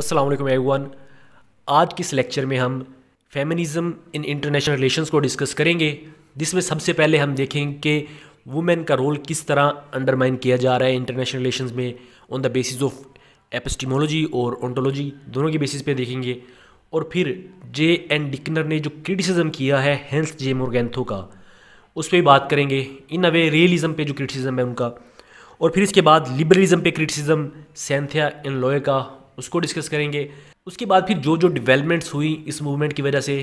अस्सलाम वालेकुम एवरीवन आज के इस लेक्चर में हम फेमिनिज़म इन इंटरनेशनल रिलेशंस को डिस्कस करेंगे जिसमें सबसे पहले हम देखेंगे कि वुमेन का रोल किस तरह अंडरमाइन किया जा रहा है इंटरनेशनल रिलेशंस में on the basis of epistemology और ऑन्टोलॉजी दोनों के बेसिस पे देखेंगे और फिर जे एन डिकनर ने जो क्रिटिसिज्म किया है हेंस जे मोरगेंथो का उस पर बात करेंगे इन अवे रियलिज़म पे जो क्रिटिसिज्म है उनका और फिर इसके बाद लिबरलिज़म पे क्रिटिसिज्म सेंथिया इन लॉय का उसको डिस्कस करेंगे उसके बाद फिर जो जो डिवेलपमेंट्स हुई इस मूवमेंट की वजह से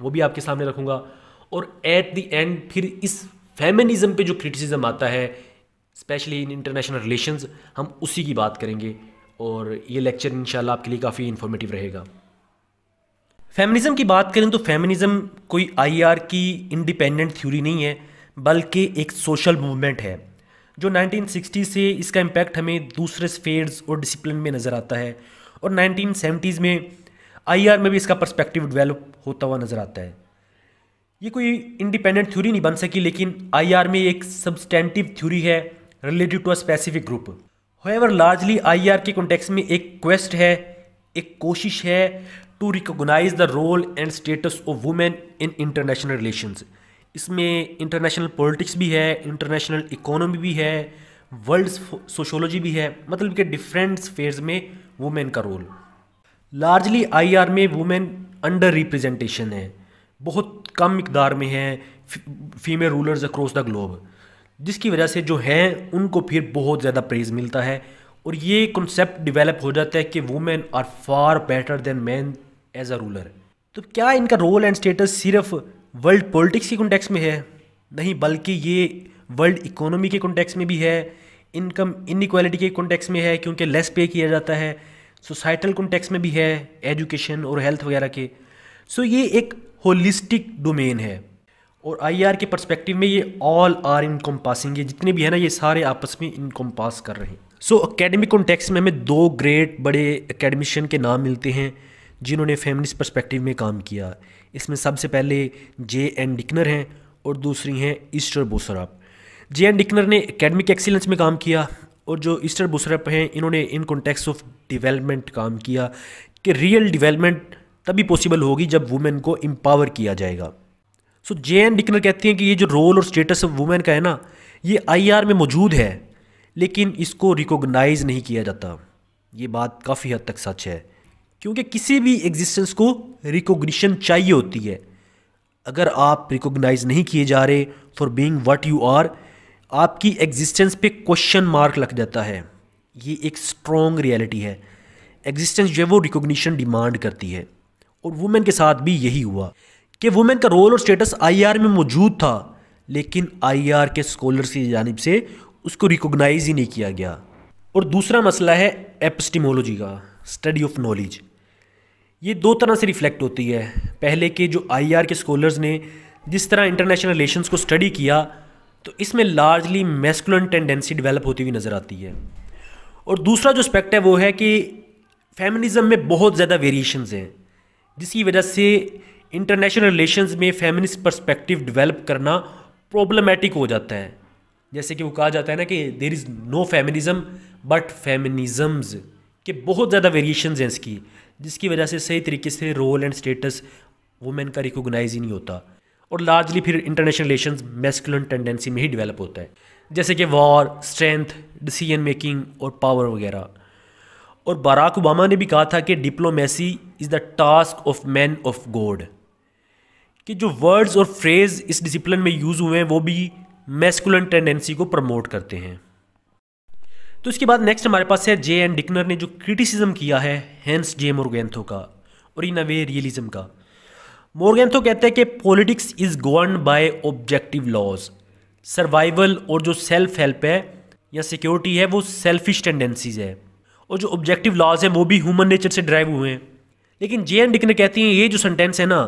वो भी आपके सामने रखूँगा और एट दी एंड फिर इस फेमिनिज़म पे जो क्रिटिसिज्म आता है स्पेशली इन इंटरनेशनल रिलेशंस हम उसी की बात करेंगे और ये लेक्चर इंशाल्लाह आपके लिए काफ़ी इन्फॉर्मेटिव रहेगा फेमिनिज़म की बात करें तो फेमिनिज़म कोई आईआर की इंडिपेंडेंट थ्योरी नहीं है बल्कि एक सोशल मूवमेंट है जो 1960 से इसका इम्पैक्ट हमें दूसरे स्फेयर्स और डिसिप्लिन में नज़र आता है और 1970s में आईआर में भी इसका पर्सपेक्टिव डेवलप होता हुआ नज़र आता है ये कोई इंडिपेंडेंट थ्योरी नहीं बन सकी लेकिन आईआर में एक सब्सटेंटिव थ्योरी है related to a specific group however largely I के कॉन्टेक्स में एक क्वेस्ट है एक कोशिश है to recognise the role and status of women in international relations इसमें इंटरनेशनल पॉलिटिक्स भी है इंटरनेशनल इकोनॉमी भी है वर्ल्ड सोशोलॉजी भी है मतलब कि डिफरेंट फेयर्स में वुमेन का रोल लार्जली आईआर में वुमेन अंडर रिप्रेजेंटेशन है बहुत कम मकदार में है female rulers across the globe जिसकी वजह से जो हैं उनको फिर बहुत ज़्यादा प्रेज़ मिलता है और ये कॉन्सेप्ट डिवेलप हो जाता है कि women are far better than man as a ruler तो क्या इनका रोल एंड स्टेटस सिर्फ वर्ल्ड पॉलिटिक्स के कॉन्टेक्स में है नहीं बल्कि ये वर्ल्ड इकोनॉमी के कॉन्टेक्स में भी है इनकम इनक्वालिटी के कॉन्टेक्स में है क्योंकि लेस पे किया जाता है सोसाइटल कॉन्टेक्स में भी है एजुकेशन और हेल्थ वगैरह के सो ये एक होलिस्टिक डोमेन है और आई के पर्सपेक्टिव में ये ऑल आर इनकम पासिंग ये जितने भी है ना ये सारे आपस में इनकम पास कर रहे हैं सो अकेडमिक कॉन्टेक्स में हमें दो ग्रेट बड़े अकेडमिशन के नाम मिलते हैं जिन्होंने फेमिनिस्ट परस्पेक्टिव में काम किया इसमें सबसे पहले जे एन डिकनर हैं और दूसरी हैं ईस्टर बोसराप जे एन डिकनर ने एकेडमिक एक्सीलेंस में काम किया और जो ईस्टर बोसराप हैं इन्होंने इन कॉन्टेक्स ऑफ डिवेलपमेंट काम किया कि रियल डिवेलपमेंट तभी पॉसिबल होगी जब वुमेन को एम्पावर किया जाएगा सो जे एन डिकनर कहती हैं कि ये जो रोल और स्टेटस ऑफ वुमेन का है ना ये आई आर में मौजूद है लेकिन इसको रिकोगनाइज नहीं किया जाता ये बात काफ़ी हद तक सच है क्योंकि किसी भी एग्जिस्टेंस को रिकोगनीशन चाहिए होती है अगर आप रिकोगनाइज नहीं किए जा रहे for being what you are आपकी एग्जिस्टेंस पे क्वेश्चन मार्क लग जाता है ये एक स्ट्रॉन्ग रियलिटी है एग्जिस्टेंस जो है वो रिकोगनीशन डिमांड करती है और वुमेन के साथ भी यही हुआ कि वुमेन का रोल और स्टेटस आईआर में मौजूद था लेकिन आईआर के स्कॉलर्स की जानब से उसको रिकोगनाइज ही नहीं किया गया और दूसरा मसला है एपस्टिमोलॉजी का स्टडी ऑफ नॉलेज ये दो तरह से रिफ्लेक्ट होती है पहले के जो आई के स्कॉलर्स ने जिस तरह इंटरनेशनल रिलेशंस को स्टडी किया तो इसमें लार्जली मेस्कुलन टेंडेंसी डेवलप होती हुई नज़र आती है और दूसरा जो स्पेक्ट है वो है कि फेमिनिज़म में बहुत ज़्यादा वेरिएशंस हैं जिसकी वजह से इंटरनेशनल रिलेशंस में फेमिनिस्ट परस्पेक्टिव डेवलप करना प्रॉब्लमेटिक हो जाता है जैसे कि वो कहा जाता है ना कि there is no feminism but feminisms के बहुत ज़्यादा वेरिएशंस हैं इसकी जिसकी वजह से सही तरीके से रोल एंड स्टेटस वुमेन का रिकोगनाइज ही नहीं होता और लार्जली फिर इंटरनेशनल रिलेशन मेस्कुलन टेंडेंसी में ही डेवलप होता है जैसे कि वॉर स्ट्रेंथ डिसीजन मेकिंग और पावर वगैरह और बराक ओबामा ने भी कहा था कि diplomacy is the task of man of god कि जो वर्ड्स और फ्रेज इस डिसिप्लिन में यूज़ हुए हैं वो भी मेस्कुलन टेंडेंसी को प्रमोट करते हैं तो इसके बाद नेक्स्ट हमारे पास है जे एन डिकनर ने जो क्रिटिसिज्म किया है हेंस जे मोरगेंथो का और इन अवे रियलिज्म का मोरगेंथो कहते हैं कि politics is govern by objective laws survival और जो सेल्फ हेल्प है या सिक्योरिटी है वो सेल्फिश टेंडेंसीज है और जो ऑब्जेक्टिव लॉज हैं वो भी ह्यूमन नेचर से ड्राइव हुए हैं लेकिन जे एन डिकनर कहती हैं ये जो सेंटेंस है ना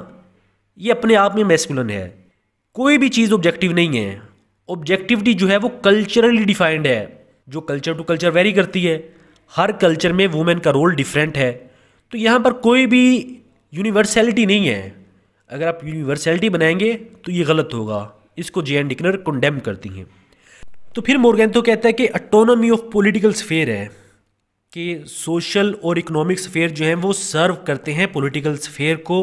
ये अपने आप में मेस्कुलन है कोई भी चीज़ ऑब्जेक्टिव नहीं है ऑब्जेक्टिविटी जो है वो कल्चरली डिफाइंड है जो कल्चर टू कल्चर वेरी करती है हर कल्चर में वुमेन का रोल डिफरेंट है तो यहाँ पर कोई भी यूनिवर्सैलिटी नहीं है अगर आप यूनिवर्सैलिटी बनाएंगे तो ये गलत होगा इसको जे एन डिकनर कंडेम करती हैं तो फिर मोरगेंथो तो कहता है कि अटोनमी ऑफ पॉलिटिकल स्फेयर है कि सोशल और इकोनॉमिक स्फेयर जो हैं वो सर्व करते हैं पॉलिटिकल स्फेयर को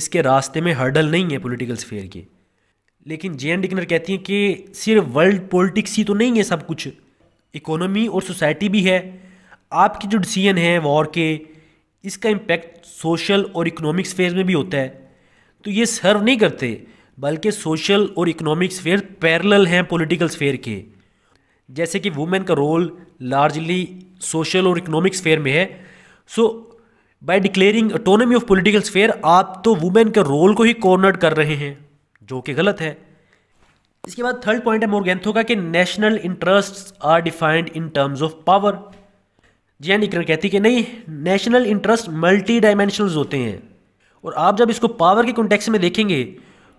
इसके रास्ते में हर्डल नहीं है पॉलिटिकल स्फेयर की लेकिन जे एन डिकनर कहती हैं कि सिर्फ वर्ल्ड पॉलिटिक्स ही तो नहीं है सब कुछ इकोनॉमी और सोसाइटी भी है आपकी जो डिसीजन है वॉर के इसका इम्पैक्ट सोशल और इकोनॉमिक स्फेयर में भी होता है तो ये सर्व नहीं करते बल्कि सोशल और इकोनॉमिक स्फेयर पैरल हैं पोलिटिकल स्फेयर के जैसे कि वुमेन का रोल लार्जली सोशल और इकोनॉमिक स्फेयर में है so by declaring autonomy of political sphere आप तो वुमेन के रोल को ही कॉर्नर कर रहे हैं जो कि गलत है इसके बाद थर्ड पॉइंट है मोरगेंथो का कि national interest are defined in terms of power J Ann इकरन कहती कि नहीं नेशनल इंटरेस्ट मल्टी डायमेंशनल होते हैं और आप जब इसको पावर के कॉन्टेक्स में देखेंगे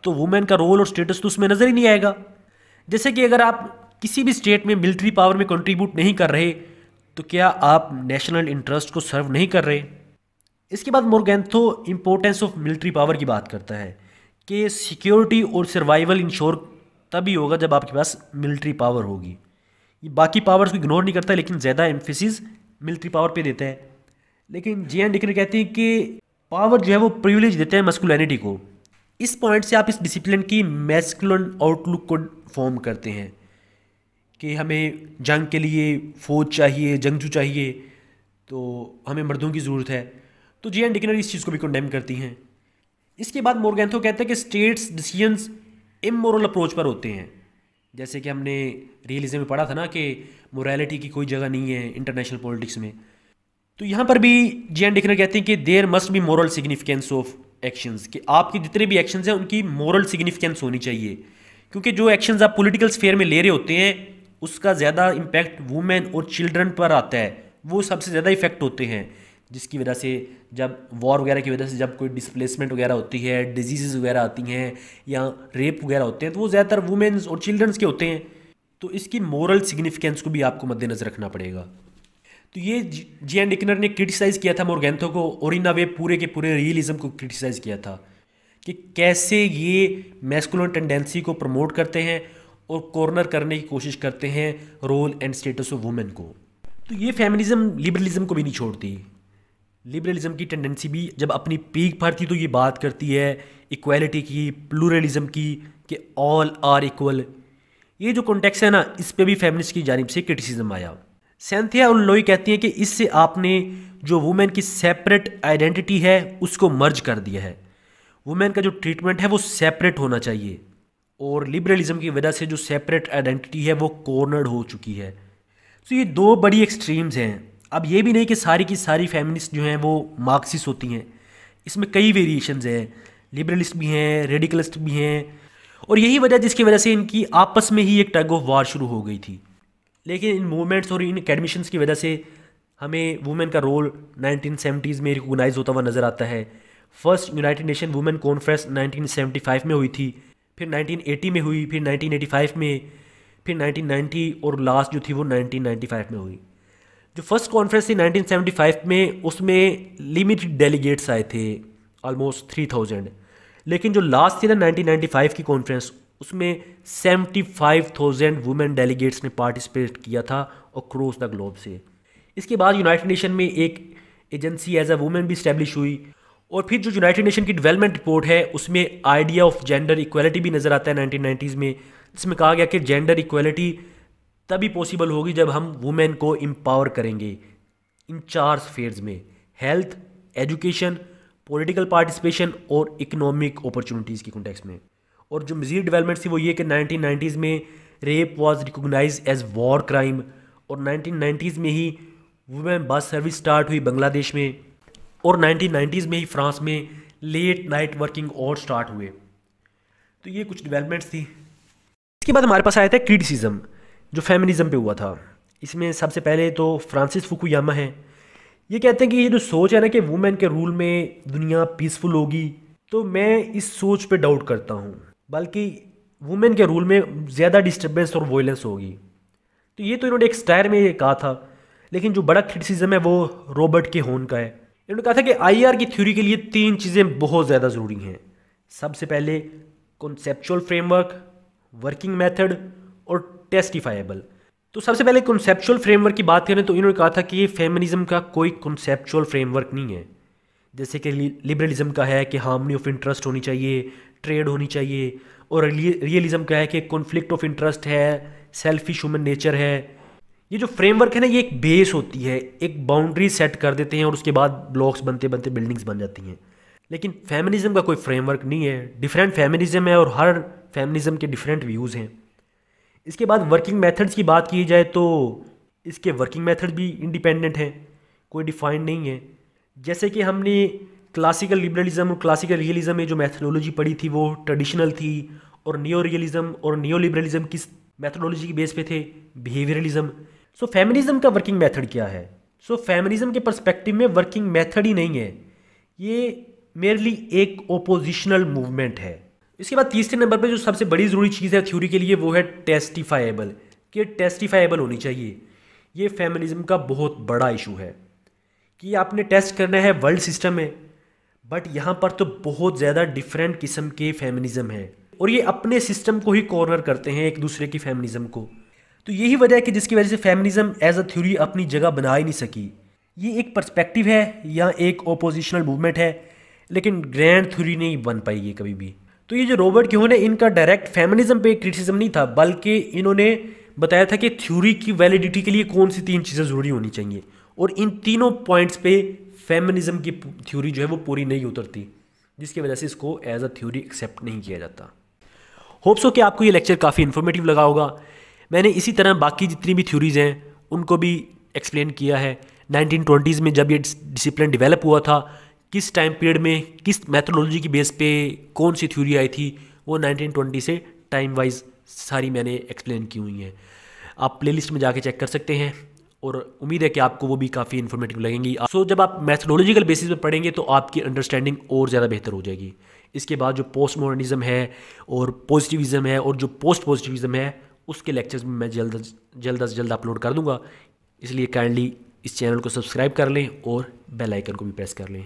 तो वुमेन का रोल और स्टेटस तो उसमें नज़र ही नहीं आएगा जैसे कि अगर आप किसी भी स्टेट में मिलिट्री पावर में कंट्रीब्यूट नहीं कर रहे तो क्या आप नेशनल इंटरेस्ट को सर्व नहीं कर रहे इसके बाद Morgenthau importance of military power की बात करता है कि सिक्योरिटी और सर्वाइवल इंश्योर तभी होगा जब आपके पास मिलिट्री पावर होगी ये बाकी पावर्स को इग्नोर नहीं करता लेकिन ज़्यादा एम्फेसिस मिलिट्री पावर पे देते हैं लेकिन जे एन डिकर कहते हैं कि पावर जो है वो प्रिविलेज देते हैं मस्कुलैनिटी को इस पॉइंट से आप इस डिसिप्लिन की मैस्कुलन आउटलुक को फॉर्म करते हैं कि हमें जंग के लिए फ़ौज चाहिए जंगजू चाहिए तो हमें मर्दों की ज़रूरत है तो जे एन डिकनर इस चीज़ को भी कंडेम करती हैं इसके बाद मोरगैंथो कहते हैं कि स्टेट्स डिसीजंस इमोरल अप्रोच पर होते हैं जैसे कि हमने रियलिज्म में पढ़ा था ना कि मोरालिटी की कोई जगह नहीं है इंटरनेशनल पॉलिटिक्स में तो यहाँ पर भी जी एन डिकनर कहते हैं कि there must be moral significance of actions कि आपके जितने भी एक्शंस हैं उनकी मॉरल सिग्निफिकेंस होनी चाहिए क्योंकि जो एक्शंस आप पॉलिटिकल स्फेयर में ले रहे होते हैं उसका ज़्यादा इम्पैक्ट वुमेन और चिल्ड्रन पर आता है वो सबसे ज़्यादा इफेक्ट होते हैं जिसकी वजह से जब वॉर वगैरह की वजह से जब कोई डिसप्लेसमेंट वगैरह होती है डिजीज़ वगैरह आती हैं या रेप वगैरह होते हैं तो वो ज़्यादातर वुमेंस और चिल्ड्रंस के होते हैं तो इसकी मॉरल सिग्निफिकेंस को भी आपको मद्देनज़र रखना पड़ेगा तो ये जी एंड इकनर ने क्रिटिसाइज़ किया था मोरगेंथो को और इन वे पूरे के पूरे रियलिज़म को क्रिटिसाइज़ किया था कि कैसे ये मैस्कुलर टेंडेंसी को प्रमोट करते हैं और कॉर्नर करने की कोशिश करते हैं role and status of women को तो ये फेमिनिज्म लिबरलिज्म को भी नहीं छोड़ती लिबरलिज्म की टेंडेंसी भी जब अपनी पीक पर थी तो ये बात करती है इक्वलिटी की प्लूरलिज्म की कि ऑल आर इक्वल ये जो कॉन्टेक्स है ना इस पर भी फेमिनिस्ट की जानब से क्रिटिसिज्म आया सेंथिया लोई कहती हैं कि इससे आपने जो वुमेन की सेपरेट आइडेंटिटी है उसको मर्ज कर दिया है वुमेन का जो ट्रीटमेंट है वो सेपरेट होना चाहिए और लिबरलिज्म की वजह से जो सेपरेट आइडेंटिटी है वो कॉर्नर्ड हो चुकी है तो ये दो बड़ी एक्सट्रीम्स हैं अब ये भी नहीं कि सारी की सारी फेमिनिस्ट जो हैं वो मार्क्सिस्ट होती हैं इसमें कई वेरिएशन हैं लिबरलिस्ट भी हैं रेडिकलिस्ट भी हैं और यही वजह जिसकी वजह से इनकी आपस में ही एक टग ऑफ वार शुरू हो गई थी लेकिन इन मूवमेंट्स और इन अकेडमिशंस की वजह से हमें वुमेन का रोल नाइनटीन में रिकोगनाइज़ होता हुआ नज़र आता है first United Nation women conference 1975 में हुई थी फिर 1980 में हुई फिर 1985 में फिर 1990 और लास्ट जो थी वो 1995 में हुई जो फर्स्ट कॉन्फ्रेंस थी 1975 में उसमें लिमिटेड डेलीगेट्स आए थे ऑलमोस्ट 3000 लेकिन जो लास्ट थी ना 1995 की कॉन्फ्रेंस उसमें 75,000 वुमेन डेलीगेट्स ने पार्टिसिपेट किया था अक्रॉस द ग्लोब से इसके बाद यूनाइटेड नेशन में एक एजेंसी एज अ वुमेन भी इस्टेब्लिश हुई और फिर जो यूनाइटेड नेशन की डेवलपमेंट रिपोर्ट है उसमें आइडिया ऑफ जेंडर इक्वलिटी भी नज़र आता है नाइनटीन में जिसमें कहा गया कि जेंडर इक्वलिटी तभी पॉसिबल होगी जब हम वुमेन को एम्पावर करेंगे इन चार स्फेयर्स में हेल्थ एजुकेशन पॉलिटिकल पार्टिसिपेशन और इकोनॉमिक अपॉर्चुनिटीज़ के कॉन्टेक्स में और जो मज़ीद डेवलपमेंट थी वो ये कि नाइनटीन नाइन्टीज़ में rape was recognise as war crime और नाइनटीन नाइन्टीज़ में ही वुमेन बस सर्विस स्टार्ट हुई बांग्लादेश में और नाइनटीन नाइन्टीज़ में ही फ्रांस में लेट नाइट वर्किंग और स्टार्ट हुए तो ये कुछ डेवलपमेंट्स थी इसके बाद हमारे पास आया था क्रिटिसिज्म जो फेमिनिज़म पे हुआ था इसमें सबसे पहले तो फ्रांसिस फुकुयामा हैं ये कहते हैं कि ये जो सोच है ना कि वुमेन के रूल में दुनिया पीसफुल होगी तो मैं इस सोच पे डाउट करता हूँ बल्कि वुमेन के रूल में ज़्यादा डिस्टर्बेंस और वोलेंस होगी तो ये तो इन्होंने एक स्टायर में कहा था लेकिन जो बड़ा क्रिटिसिज्म है वो रॉबर्ट के होन का है इन्होंने कहा था कि आई की थ्योरी के लिए तीन चीज़ें बहुत ज़्यादा ज़रूरी हैं सबसे पहले conceptual framework working method testifiable तो सबसे पहले कॉन्सेप्चुअल फ्रेमवर्क की बात करें तो इन्होंने कहा था कि ये फेमनिज्म का कोई कॉन्सेप्चुअल फ्रेमवर्क नहीं है जैसे कि लिबरलिज्म का है कि हार्मनी ऑफ इंटरेस्ट होनी चाहिए ट्रेड होनी चाहिए और रियलिज्म का है कि कॉन्फ्लिक्ट ऑफ इंटरेस्ट है सेल्फिश ह्यूमन नेचर है ये जो फ्रेमवर्क है ना ये एक बेस होती है एक बाउंड्री सेट कर देते हैं और उसके बाद ब्लॉक्स बनते बनते बिल्डिंग्स बन जाती हैं लेकिन फेमिनिज्म का कोई फ्रेमवर्क नहीं है डिफरेंट फेमिनिज्म है और हर फेमिनिज्म के डिफरेंट व्यूज़ हैं इसके बाद वर्किंग मेथड्स की बात की जाए तो इसके वर्किंग मेथड भी इंडिपेंडेंट हैं कोई डिफाइंड नहीं है जैसे कि हमने क्लासिकल लिबरलिज्म और क्लासिकल रियलिज्म में जो मैथडोलॉजी पढ़ी थी वो ट्रेडिशनल थी और नियो रियलिज्म और नियो लिबरलिज्म किस मैथडोलॉजी के बेस पे थे बिहेवियरलिज्म सो फेमिनिज्म का वर्किंग मेथड क्या है सो so, फेमिनिज्म के परस्पेक्टिव में वर्किंग मेथड ही नहीं है ये मेरली एक ओपोजिशनल मूवमेंट है इसके बाद तीसरे नंबर पर जो सबसे बड़ी ज़रूरी चीज़ है थ्योरी के लिए वो है टेस्टिफाइबल कि टेस्टिफाइबल होनी चाहिए ये फेमिनिज्म का बहुत बड़ा इशू है कि आपने टेस्ट करना है वर्ल्ड सिस्टम में बट यहाँ पर तो बहुत ज़्यादा डिफरेंट किस्म के फेमिनिज़्म हैं और ये अपने सिस्टम को ही कॉर्नर करते हैं एक दूसरे की फेमिनिज्म को तो यही वजह है कि जिसकी वजह से फेमिनिज्म एज अ थ्योरी अपनी जगह बना ही नहीं सकी ये एक पर्सपेक्टिव है या एक ओपोजिशनल मूवमेंट है लेकिन ग्रैंड थ्योरी नहीं बन पाई ये कभी भी तो ये जो रॉबर्ट क्यों ने इनका डायरेक्ट फेमिनिज्म पे क्रिटिसिज्म नहीं था बल्कि इन्होंने बताया था कि थ्योरी की वैलिडिटी के लिए कौन सी तीन चीज़ें ज़रूरी होनी चाहिए और इन तीनों पॉइंट्स पे फेमिनिज्म की थ्योरी जो है वो पूरी नहीं उतरती जिसकी वजह से इसको एज अ थ्योरी एक्सेप्ट नहीं किया जाता होप्स हो कि आपको ये लेक्चर काफ़ी इन्फॉर्मेटिव लगा होगा मैंने इसी तरह बाकी जितनी भी थ्योरीज़ हैं उनको भी एक्सप्लेन किया है नाइनटीन में जब ये डिसिप्लिन डिवेलप हुआ था किस टाइम पीरियड में किस मैथोलॉजी की बेस पे कौन सी थ्योरी आई थी वो 1920 से टाइम वाइज सारी मैंने एक्सप्लेन की हुई हैं आप प्लेलिस्ट में जाके चेक कर सकते हैं और उम्मीद है कि आपको वो भी काफ़ी इन्फॉर्मेटिव लगेंगी सो so, जब आप मैथोलॉजिकल बेसिस पर पढ़ेंगे तो आपकी अंडरस्टैंडिंग और ज़्यादा बेहतर हो जाएगी इसके बाद जो पोस्ट मॉडर्निज्म है और पॉजिटिविज़्म है और जो पोस्ट पॉजिटिविज़्म है उसके लेक्चर्स में मैं जल्द जल्द अज जल्द अपलोड कर दूंगा इसलिए काइंडली इस चैनल को सब्सक्राइब कर लें और बेल आइकन को भी प्रेस कर लें